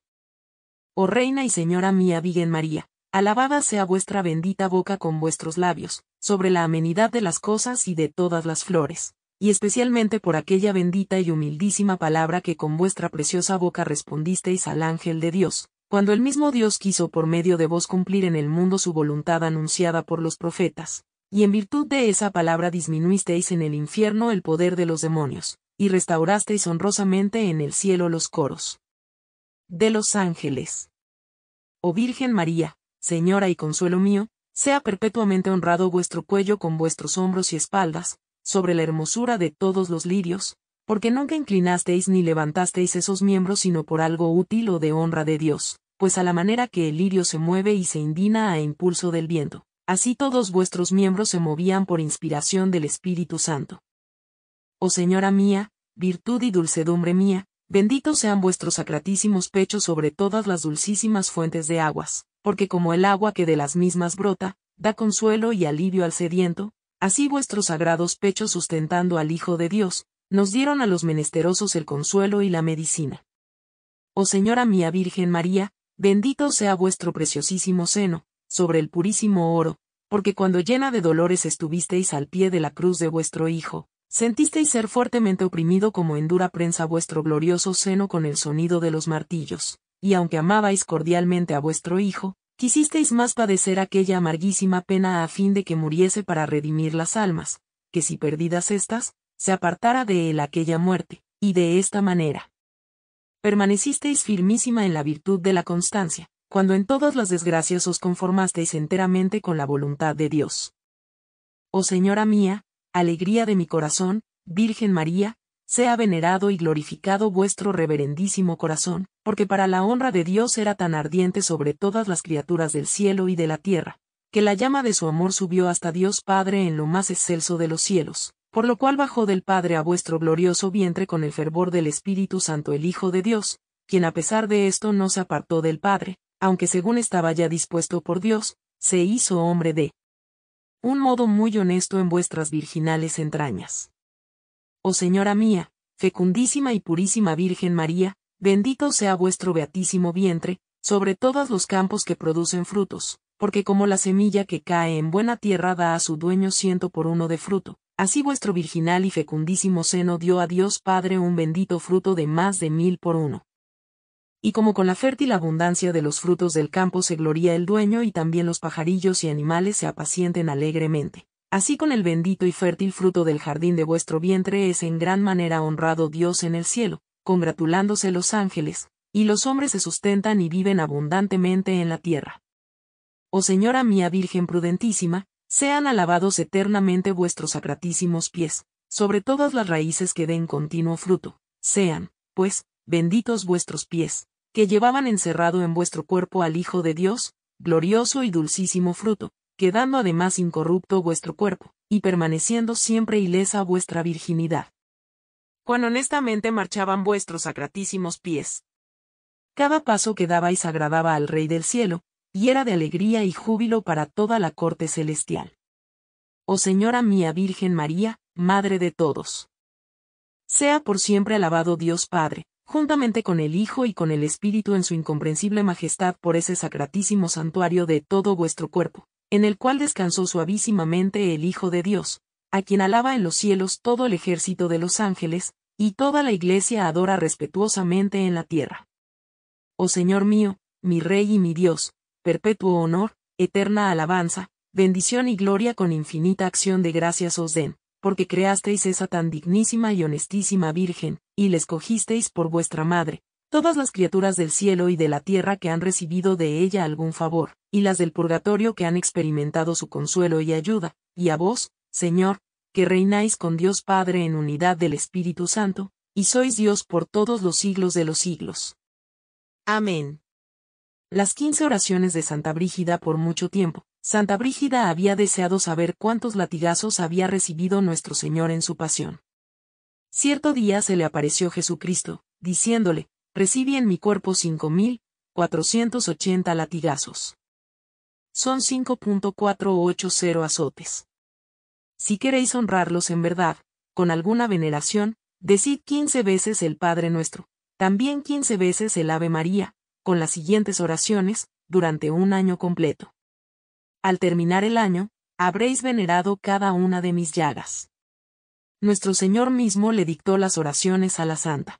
Oh Reina y Señora mía Virgen María, alabada sea vuestra bendita boca con vuestros labios, sobre la amenidad de las cosas y de todas las flores y especialmente por aquella bendita y humildísima palabra que con vuestra preciosa boca respondisteis al ángel de Dios, cuando el mismo Dios quiso por medio de vos cumplir en el mundo su voluntad anunciada por los profetas, y en virtud de esa palabra disminuisteis en el infierno el poder de los demonios, y restaurasteis honrosamente en el cielo los coros de los ángeles. Oh Virgen María, Señora y consuelo mío, sea perpetuamente honrado vuestro cuello con vuestros hombros y espaldas, sobre la hermosura de todos los lirios, porque nunca inclinasteis ni levantasteis esos miembros sino por algo útil o de honra de Dios, pues a la manera que el lirio se mueve y se indina a impulso del viento, así todos vuestros miembros se movían por inspiración del Espíritu Santo. Oh Señora mía, virtud y dulcedumbre mía, benditos sean vuestros sacratísimos pechos sobre todas las dulcísimas fuentes de aguas, porque como el agua que de las mismas brota, da consuelo y alivio al sediento, así vuestros sagrados pechos sustentando al Hijo de Dios, nos dieron a los menesterosos el consuelo y la medicina. Oh Señora mía Virgen María, bendito sea vuestro preciosísimo seno, sobre el purísimo oro, porque cuando llena de dolores estuvisteis al pie de la cruz de vuestro Hijo, sentisteis ser fuertemente oprimido como en dura prensa vuestro glorioso seno con el sonido de los martillos, y aunque amabais cordialmente a vuestro Hijo, Quisisteis más padecer aquella amarguísima pena a fin de que muriese para redimir las almas, que si perdidas éstas, se apartara de él aquella muerte, y de esta manera. Permanecisteis firmísima en la virtud de la constancia, cuando en todas las desgracias os conformasteis enteramente con la voluntad de Dios. Oh Señora mía, alegría de mi corazón, Virgen María, sea venerado y glorificado vuestro reverendísimo corazón, porque para la honra de Dios era tan ardiente sobre todas las criaturas del cielo y de la tierra, que la llama de su amor subió hasta Dios Padre en lo más excelso de los cielos, por lo cual bajó del Padre a vuestro glorioso vientre con el fervor del Espíritu Santo el Hijo de Dios, quien a pesar de esto no se apartó del Padre, aunque según estaba ya dispuesto por Dios, se hizo hombre de un modo muy honesto en vuestras virginales entrañas Oh Señora mía, fecundísima y purísima Virgen María, bendito sea vuestro beatísimo vientre, sobre todos los campos que producen frutos, porque como la semilla que cae en buena tierra da a su dueño ciento por uno de fruto, así vuestro virginal y fecundísimo seno dio a Dios Padre un bendito fruto de más de mil por uno. Y como con la fértil abundancia de los frutos del campo se gloría el dueño y también los pajarillos y animales se apacienten alegremente. Así con el bendito y fértil fruto del jardín de vuestro vientre es en gran manera honrado Dios en el cielo, congratulándose los ángeles, y los hombres se sustentan y viven abundantemente en la tierra. Oh Señora mía Virgen prudentísima, sean alabados eternamente vuestros sacratísimos pies, sobre todas las raíces que den continuo fruto, sean, pues, benditos vuestros pies, que llevaban encerrado en vuestro cuerpo al Hijo de Dios, glorioso y dulcísimo fruto, quedando además incorrupto vuestro cuerpo, y permaneciendo siempre ilesa vuestra virginidad. Cuán honestamente marchaban vuestros sacratísimos pies. Cada paso que dabais agradaba al Rey del cielo, y era de alegría y júbilo para toda la corte celestial. Oh Señora mía Virgen María, Madre de todos. Sea por siempre alabado Dios Padre, juntamente con el Hijo y con el Espíritu en su incomprensible majestad por ese sacratísimo santuario de todo vuestro cuerpo, en el cual descansó suavísimamente el Hijo de Dios, a quien alaba en los cielos todo el ejército de los ángeles, y toda la iglesia adora respetuosamente en la tierra. Oh Señor mío, mi Rey y mi Dios, perpetuo honor, eterna alabanza, bendición y gloria con infinita acción de gracias os den, porque creasteis esa tan dignísima y honestísima Virgen, y la escogisteis por vuestra madre, todas las criaturas del cielo y de la tierra que han recibido de ella algún favor, y las del purgatorio que han experimentado su consuelo y ayuda, y a vos, Señor, que reináis con Dios Padre en unidad del Espíritu Santo, y sois Dios por todos los siglos de los siglos. Amén. Las quince oraciones de Santa Brígida por mucho tiempo, Santa Brígida había deseado saber cuántos latigazos había recibido nuestro Señor en su pasión. Cierto día se le apareció Jesucristo, diciéndole, Recibí en mi cuerpo 5.480 latigazos. Son 5.480 azotes. Si queréis honrarlos en verdad, con alguna veneración, decid 15 veces el Padre Nuestro, también 15 veces el Ave María, con las siguientes oraciones, durante un año completo. Al terminar el año, habréis venerado cada una de mis llagas. Nuestro Señor mismo le dictó las oraciones a la Santa.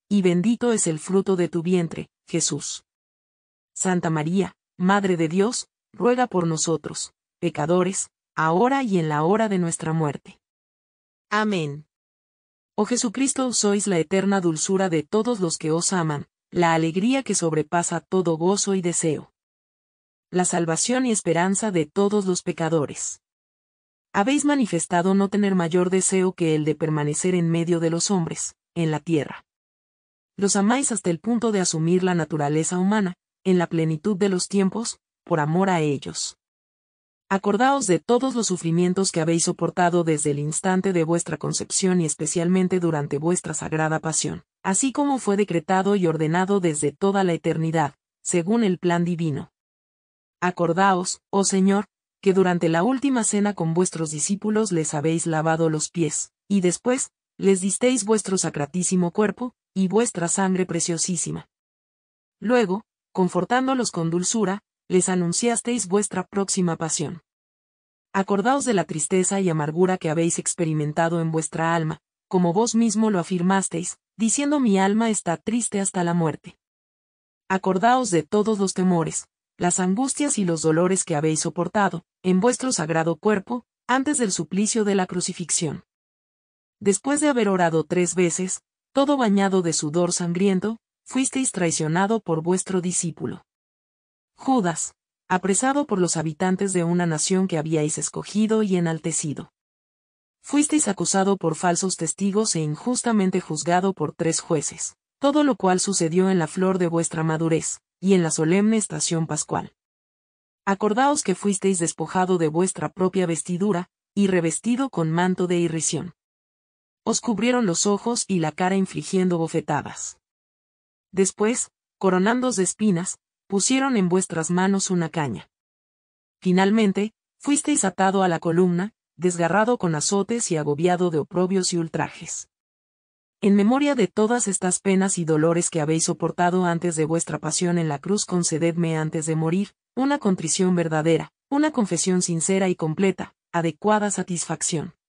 y bendito es el fruto de tu vientre, Jesús. Santa María, Madre de Dios, ruega por nosotros, pecadores, ahora y en la hora de nuestra muerte. Amén. Oh Jesucristo, sois la eterna dulzura de todos los que os aman, la alegría que sobrepasa todo gozo y deseo. La salvación y esperanza de todos los pecadores. Habéis manifestado no tener mayor deseo que el de permanecer en medio de los hombres, en la tierra los amáis hasta el punto de asumir la naturaleza humana, en la plenitud de los tiempos, por amor a ellos. Acordaos de todos los sufrimientos que habéis soportado desde el instante de vuestra concepción y especialmente durante vuestra sagrada pasión, así como fue decretado y ordenado desde toda la eternidad, según el plan divino. Acordaos, oh Señor, que durante la última cena con vuestros discípulos les habéis lavado los pies, y después, les disteis vuestro sacratísimo cuerpo, y vuestra sangre preciosísima. Luego, confortándolos con dulzura, les anunciasteis vuestra próxima pasión. Acordaos de la tristeza y amargura que habéis experimentado en vuestra alma, como vos mismo lo afirmasteis, diciendo mi alma está triste hasta la muerte. Acordaos de todos los temores, las angustias y los dolores que habéis soportado, en vuestro sagrado cuerpo, antes del suplicio de la crucifixión. Después de haber orado tres veces, todo bañado de sudor sangriento, fuisteis traicionado por vuestro discípulo. Judas, apresado por los habitantes de una nación que habíais escogido y enaltecido. Fuisteis acusado por falsos testigos e injustamente juzgado por tres jueces, todo lo cual sucedió en la flor de vuestra madurez, y en la solemne estación pascual. Acordaos que fuisteis despojado de vuestra propia vestidura, y revestido con manto de irrisión os cubrieron los ojos y la cara infligiendo bofetadas. Después, coronándos de espinas, pusieron en vuestras manos una caña. Finalmente, fuisteis atado a la columna, desgarrado con azotes y agobiado de oprobios y ultrajes. En memoria de todas estas penas y dolores que habéis soportado antes de vuestra pasión en la cruz, concededme antes de morir, una contrición verdadera, una confesión sincera y completa, adecuada satisfacción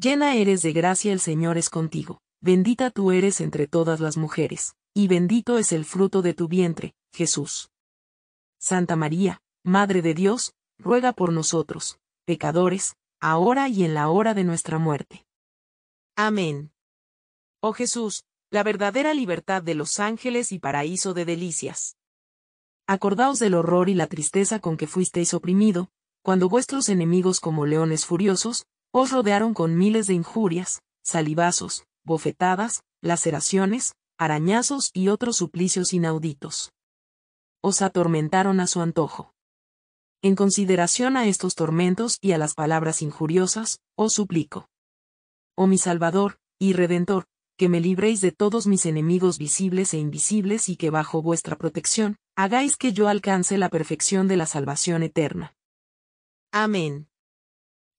llena eres de gracia el Señor es contigo, bendita tú eres entre todas las mujeres, y bendito es el fruto de tu vientre, Jesús. Santa María, Madre de Dios, ruega por nosotros, pecadores, ahora y en la hora de nuestra muerte. Amén. Oh Jesús, la verdadera libertad de los ángeles y paraíso de delicias. Acordaos del horror y la tristeza con que fuisteis oprimido, cuando vuestros enemigos como leones furiosos, os rodearon con miles de injurias, salivazos, bofetadas, laceraciones, arañazos y otros suplicios inauditos. Os atormentaron a su antojo. En consideración a estos tormentos y a las palabras injuriosas, os suplico. Oh mi Salvador, y Redentor, que me libréis de todos mis enemigos visibles e invisibles y que bajo vuestra protección, hagáis que yo alcance la perfección de la salvación eterna. Amén.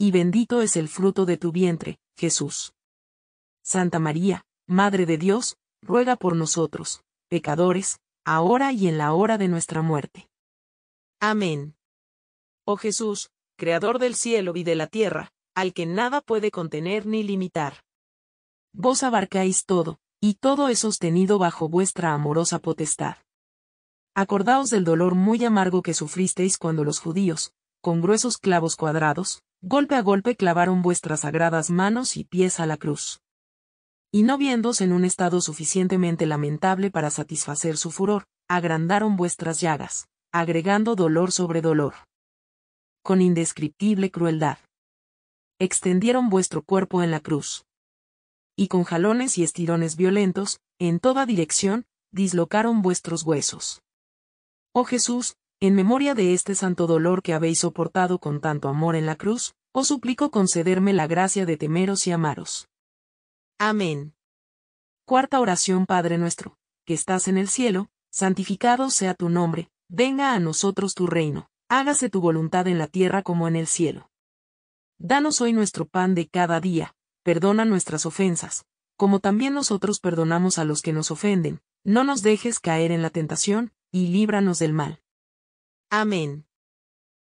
y bendito es el fruto de tu vientre, Jesús. Santa María, Madre de Dios, ruega por nosotros, pecadores, ahora y en la hora de nuestra muerte. Amén. Oh Jesús, Creador del cielo y de la tierra, al que nada puede contener ni limitar. Vos abarcáis todo, y todo es sostenido bajo vuestra amorosa potestad. Acordaos del dolor muy amargo que sufristeis cuando los judíos, con gruesos clavos cuadrados, Golpe a golpe clavaron vuestras sagradas manos y pies a la cruz. Y no viéndose en un estado suficientemente lamentable para satisfacer su furor, agrandaron vuestras llagas, agregando dolor sobre dolor. Con indescriptible crueldad. Extendieron vuestro cuerpo en la cruz. Y con jalones y estirones violentos, en toda dirección, dislocaron vuestros huesos. Oh Jesús, en memoria de este santo dolor que habéis soportado con tanto amor en la cruz, os suplico concederme la gracia de temeros y amaros. Amén. Cuarta oración Padre nuestro, que estás en el cielo, santificado sea tu nombre, venga a nosotros tu reino, hágase tu voluntad en la tierra como en el cielo. Danos hoy nuestro pan de cada día, perdona nuestras ofensas, como también nosotros perdonamos a los que nos ofenden, no nos dejes caer en la tentación, y líbranos del mal. Amén.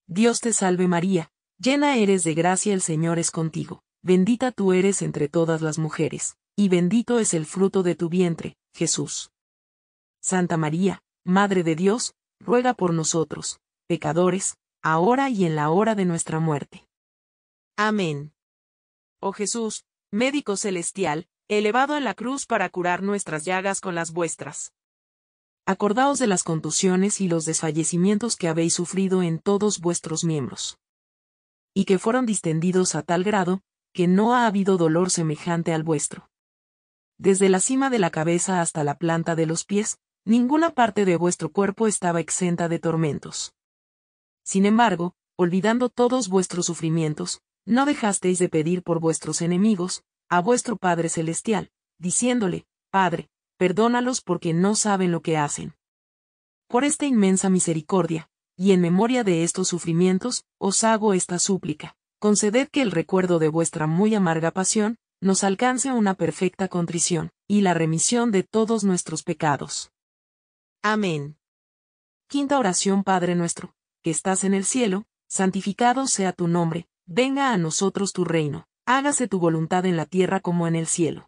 Dios te salve María, llena eres de gracia el Señor es contigo, bendita tú eres entre todas las mujeres, y bendito es el fruto de tu vientre, Jesús. Santa María, Madre de Dios, ruega por nosotros, pecadores, ahora y en la hora de nuestra muerte. Amén. Oh Jesús, médico celestial, elevado a la cruz para curar nuestras llagas con las vuestras acordaos de las contusiones y los desfallecimientos que habéis sufrido en todos vuestros miembros. Y que fueron distendidos a tal grado, que no ha habido dolor semejante al vuestro. Desde la cima de la cabeza hasta la planta de los pies, ninguna parte de vuestro cuerpo estaba exenta de tormentos. Sin embargo, olvidando todos vuestros sufrimientos, no dejasteis de pedir por vuestros enemigos, a vuestro Padre Celestial, diciéndole, Padre, perdónalos porque no saben lo que hacen. Por esta inmensa misericordia, y en memoria de estos sufrimientos, os hago esta súplica, conceded que el recuerdo de vuestra muy amarga pasión, nos alcance una perfecta contrición, y la remisión de todos nuestros pecados. Amén. Quinta oración Padre nuestro, que estás en el cielo, santificado sea tu nombre, venga a nosotros tu reino, hágase tu voluntad en la tierra como en el cielo.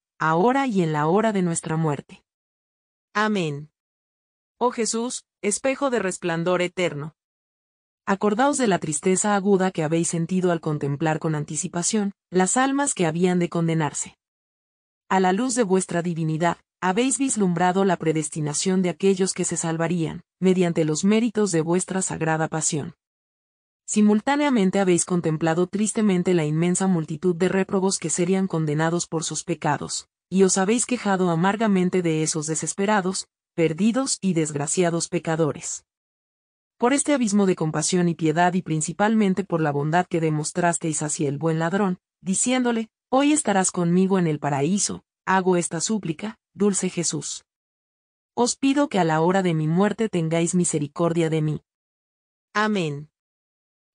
ahora y en la hora de nuestra muerte. Amén. Oh Jesús, espejo de resplandor eterno. Acordaos de la tristeza aguda que habéis sentido al contemplar con anticipación las almas que habían de condenarse. A la luz de vuestra divinidad, habéis vislumbrado la predestinación de aquellos que se salvarían, mediante los méritos de vuestra sagrada pasión. Simultáneamente habéis contemplado tristemente la inmensa multitud de réprobos que serían condenados por sus pecados, y os habéis quejado amargamente de esos desesperados, perdidos y desgraciados pecadores. Por este abismo de compasión y piedad y principalmente por la bondad que demostrasteis hacia el buen ladrón, diciéndole, Hoy estarás conmigo en el paraíso, hago esta súplica, dulce Jesús. Os pido que a la hora de mi muerte tengáis misericordia de mí. Amén.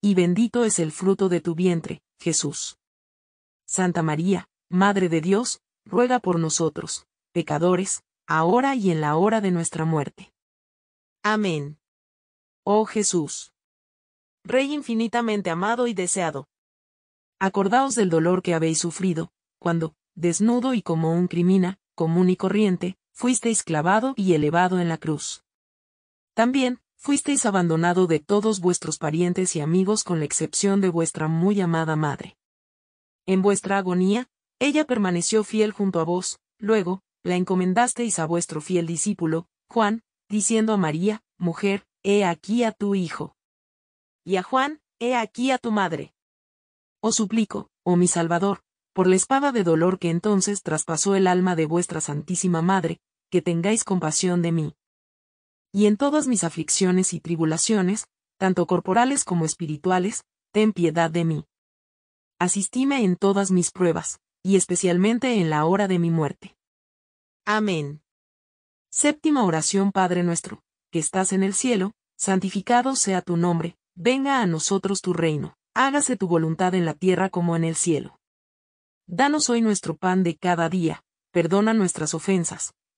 y bendito es el fruto de tu vientre, Jesús. Santa María, Madre de Dios, ruega por nosotros, pecadores, ahora y en la hora de nuestra muerte. Amén. Oh Jesús. Rey infinitamente amado y deseado. Acordaos del dolor que habéis sufrido, cuando, desnudo y como un crimina, común y corriente, fuisteis clavado y elevado en la cruz. También, fuisteis abandonado de todos vuestros parientes y amigos con la excepción de vuestra muy amada madre. En vuestra agonía, ella permaneció fiel junto a vos, luego, la encomendasteis a vuestro fiel discípulo, Juan, diciendo a María, Mujer, he aquí a tu hijo. Y a Juan, he aquí a tu madre. Os suplico, oh mi Salvador, por la espada de dolor que entonces traspasó el alma de vuestra Santísima Madre, que tengáis compasión de mí, y en todas mis aflicciones y tribulaciones, tanto corporales como espirituales, ten piedad de mí. Asistíme en todas mis pruebas, y especialmente en la hora de mi muerte. Amén. Séptima oración Padre nuestro, que estás en el cielo, santificado sea tu nombre, venga a nosotros tu reino, hágase tu voluntad en la tierra como en el cielo. Danos hoy nuestro pan de cada día, perdona nuestras ofensas,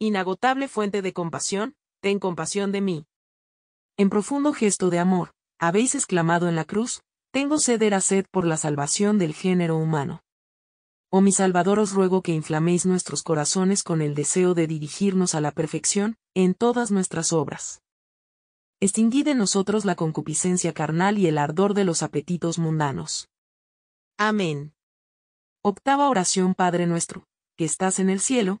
inagotable fuente de compasión, ten compasión de mí. En profundo gesto de amor, habéis exclamado en la cruz, tengo ceder a sed por la salvación del género humano. Oh mi Salvador os ruego que inflaméis nuestros corazones con el deseo de dirigirnos a la perfección, en todas nuestras obras. Extinguid en nosotros la concupiscencia carnal y el ardor de los apetitos mundanos. Amén. Octava oración Padre nuestro, que estás en el cielo,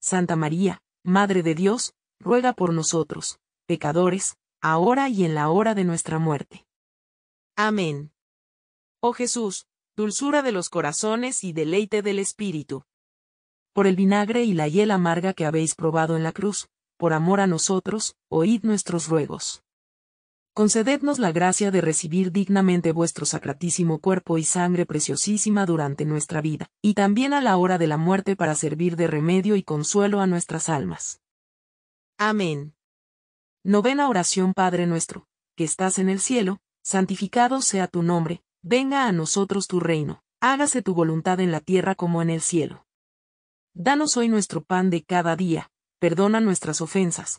Santa María, Madre de Dios, ruega por nosotros, pecadores, ahora y en la hora de nuestra muerte. Amén. Oh Jesús, dulzura de los corazones y deleite del Espíritu. Por el vinagre y la hiel amarga que habéis probado en la cruz, por amor a nosotros, oíd nuestros ruegos concedednos la gracia de recibir dignamente vuestro sacratísimo cuerpo y sangre preciosísima durante nuestra vida, y también a la hora de la muerte para servir de remedio y consuelo a nuestras almas. Amén. Novena oración Padre nuestro, que estás en el cielo, santificado sea tu nombre, venga a nosotros tu reino, hágase tu voluntad en la tierra como en el cielo. Danos hoy nuestro pan de cada día, perdona nuestras ofensas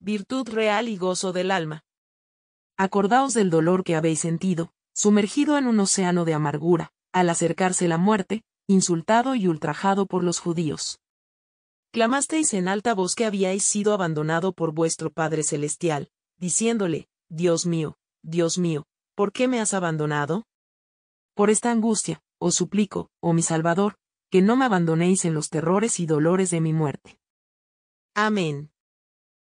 virtud real y gozo del alma. Acordaos del dolor que habéis sentido, sumergido en un océano de amargura, al acercarse la muerte, insultado y ultrajado por los judíos. Clamasteis en alta voz que habíais sido abandonado por vuestro Padre Celestial, diciéndole, Dios mío, Dios mío, ¿por qué me has abandonado? Por esta angustia, os suplico, oh mi Salvador, que no me abandonéis en los terrores y dolores de mi muerte. Amén.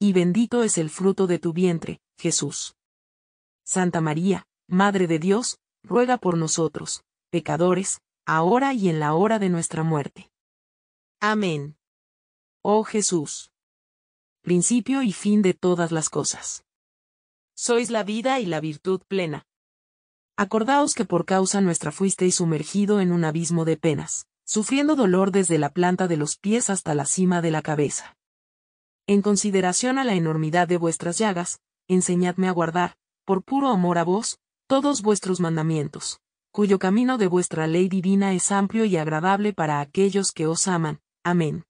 y bendito es el fruto de tu vientre, Jesús. Santa María, Madre de Dios, ruega por nosotros, pecadores, ahora y en la hora de nuestra muerte. Amén. Oh Jesús. Principio y fin de todas las cosas. Sois la vida y la virtud plena. Acordaos que por causa nuestra fuisteis sumergido en un abismo de penas, sufriendo dolor desde la planta de los pies hasta la cima de la cabeza en consideración a la enormidad de vuestras llagas, enseñadme a guardar, por puro amor a vos, todos vuestros mandamientos, cuyo camino de vuestra ley divina es amplio y agradable para aquellos que os aman. Amén.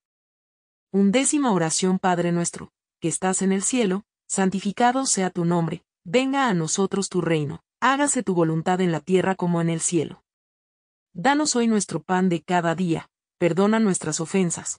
Undécima oración Padre nuestro, que estás en el cielo, santificado sea tu nombre, venga a nosotros tu reino, hágase tu voluntad en la tierra como en el cielo. Danos hoy nuestro pan de cada día, perdona nuestras ofensas,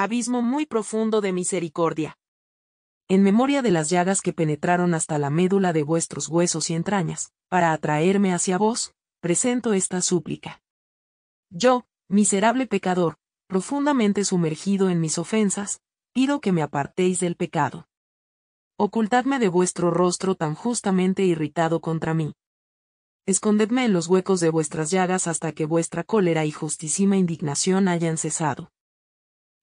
abismo muy profundo de misericordia. En memoria de las llagas que penetraron hasta la médula de vuestros huesos y entrañas, para atraerme hacia vos, presento esta súplica. Yo, miserable pecador, profundamente sumergido en mis ofensas, pido que me apartéis del pecado. Ocultadme de vuestro rostro tan justamente irritado contra mí. Escondedme en los huecos de vuestras llagas hasta que vuestra cólera y justísima indignación hayan cesado.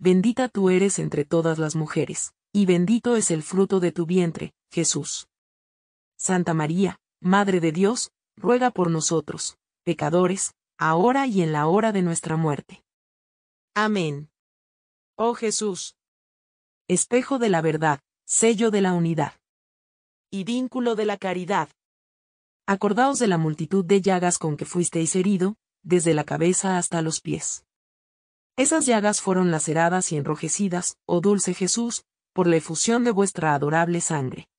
bendita tú eres entre todas las mujeres, y bendito es el fruto de tu vientre, Jesús. Santa María, Madre de Dios, ruega por nosotros, pecadores, ahora y en la hora de nuestra muerte. Amén. Oh Jesús. Espejo de la verdad, sello de la unidad. Y vínculo de la caridad. Acordaos de la multitud de llagas con que fuisteis herido, desde la cabeza hasta los pies. Esas llagas fueron laceradas y enrojecidas, oh dulce Jesús, por la efusión de vuestra adorable sangre.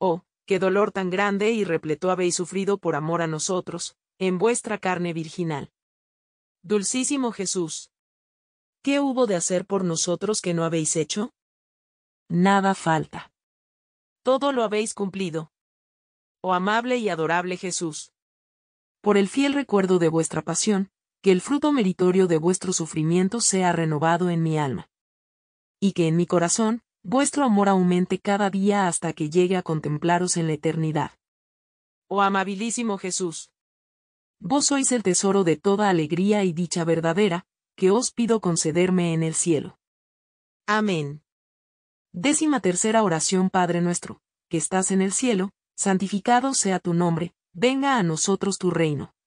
Oh, qué dolor tan grande y repleto habéis sufrido por amor a nosotros, en vuestra carne virginal. Dulcísimo Jesús. ¿Qué hubo de hacer por nosotros que no habéis hecho? Nada falta. Todo lo habéis cumplido. Oh amable y adorable Jesús. Por el fiel recuerdo de vuestra pasión, que el fruto meritorio de vuestro sufrimiento sea renovado en mi alma. Y que en mi corazón, vuestro amor aumente cada día hasta que llegue a contemplaros en la eternidad. Oh amabilísimo Jesús. Vos sois el tesoro de toda alegría y dicha verdadera, que os pido concederme en el cielo. Amén. Décima tercera oración Padre nuestro, que estás en el cielo, santificado sea tu nombre, venga a nosotros tu reino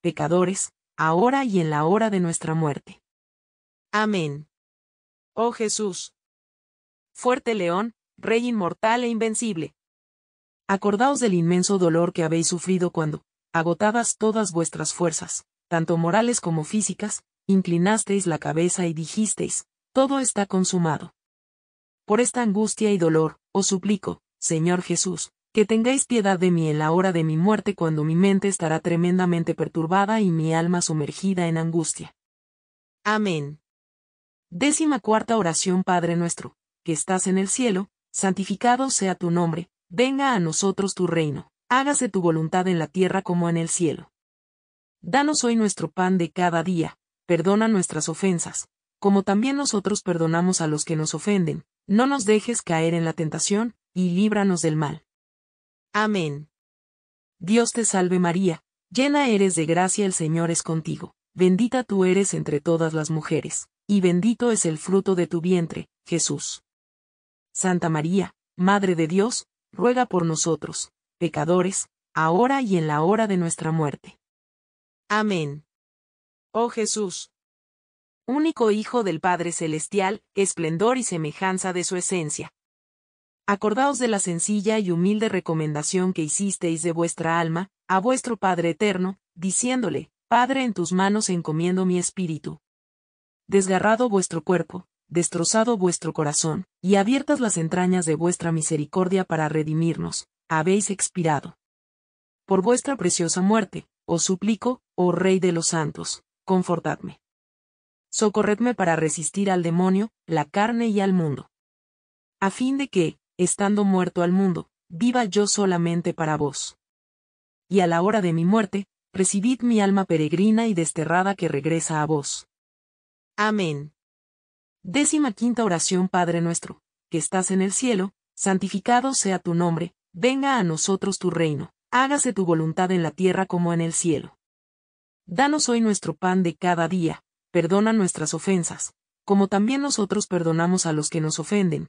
pecadores, ahora y en la hora de nuestra muerte. Amén. Oh Jesús. Fuerte león, Rey inmortal e invencible. Acordaos del inmenso dolor que habéis sufrido cuando, agotadas todas vuestras fuerzas, tanto morales como físicas, inclinasteis la cabeza y dijisteis, todo está consumado. Por esta angustia y dolor, os suplico, Señor Jesús, que tengáis piedad de mí en la hora de mi muerte cuando mi mente estará tremendamente perturbada y mi alma sumergida en angustia. Amén. Décima cuarta oración Padre nuestro, que estás en el cielo, santificado sea tu nombre, venga a nosotros tu reino, hágase tu voluntad en la tierra como en el cielo. Danos hoy nuestro pan de cada día, perdona nuestras ofensas, como también nosotros perdonamos a los que nos ofenden, no nos dejes caer en la tentación, y líbranos del mal. Amén. Dios te salve María, llena eres de gracia el Señor es contigo, bendita tú eres entre todas las mujeres, y bendito es el fruto de tu vientre, Jesús. Santa María, Madre de Dios, ruega por nosotros, pecadores, ahora y en la hora de nuestra muerte. Amén. Oh Jesús, único Hijo del Padre Celestial, esplendor y semejanza de su esencia, acordaos de la sencilla y humilde recomendación que hicisteis de vuestra alma, a vuestro Padre Eterno, diciéndole, Padre en tus manos encomiendo mi espíritu. Desgarrado vuestro cuerpo, destrozado vuestro corazón, y abiertas las entrañas de vuestra misericordia para redimirnos, habéis expirado. Por vuestra preciosa muerte, os suplico, oh Rey de los santos, confortadme. Socorredme para resistir al demonio, la carne y al mundo. A fin de que, estando muerto al mundo, viva yo solamente para vos. Y a la hora de mi muerte, recibid mi alma peregrina y desterrada que regresa a vos. Amén. Décima quinta oración Padre nuestro, que estás en el cielo, santificado sea tu nombre, venga a nosotros tu reino, hágase tu voluntad en la tierra como en el cielo. Danos hoy nuestro pan de cada día, perdona nuestras ofensas, como también nosotros perdonamos a los que nos ofenden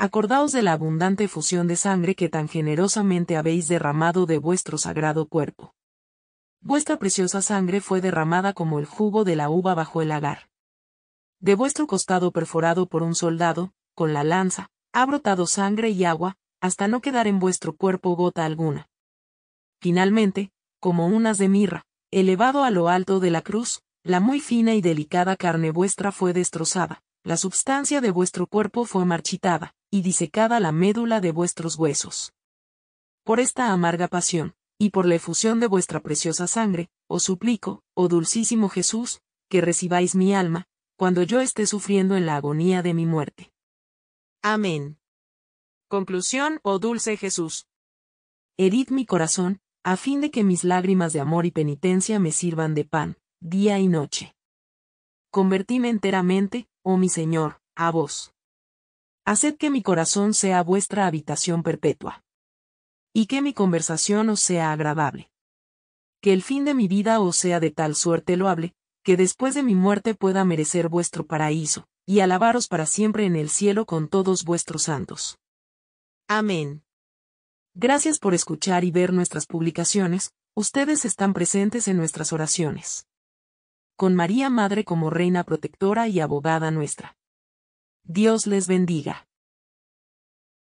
Acordaos de la abundante fusión de sangre que tan generosamente habéis derramado de vuestro sagrado cuerpo. Vuestra preciosa sangre fue derramada como el jugo de la uva bajo el agar. De vuestro costado perforado por un soldado, con la lanza, ha brotado sangre y agua, hasta no quedar en vuestro cuerpo gota alguna. Finalmente, como unas de mirra, elevado a lo alto de la cruz, la muy fina y delicada carne vuestra fue destrozada, la substancia de vuestro cuerpo fue marchitada, y disecada la médula de vuestros huesos. Por esta amarga pasión, y por la efusión de vuestra preciosa sangre, os suplico, oh dulcísimo Jesús, que recibáis mi alma, cuando yo esté sufriendo en la agonía de mi muerte. Amén. Conclusión, oh dulce Jesús. Herid mi corazón, a fin de que mis lágrimas de amor y penitencia me sirvan de pan, día y noche. Convertíme enteramente, oh mi Señor, a vos. Haced que mi corazón sea vuestra habitación perpetua. Y que mi conversación os sea agradable. Que el fin de mi vida os sea de tal suerte loable, que después de mi muerte pueda merecer vuestro paraíso, y alabaros para siempre en el cielo con todos vuestros santos. Amén. Gracias por escuchar y ver nuestras publicaciones, ustedes están presentes en nuestras oraciones. Con María Madre como Reina Protectora y Abogada nuestra. Dios les bendiga.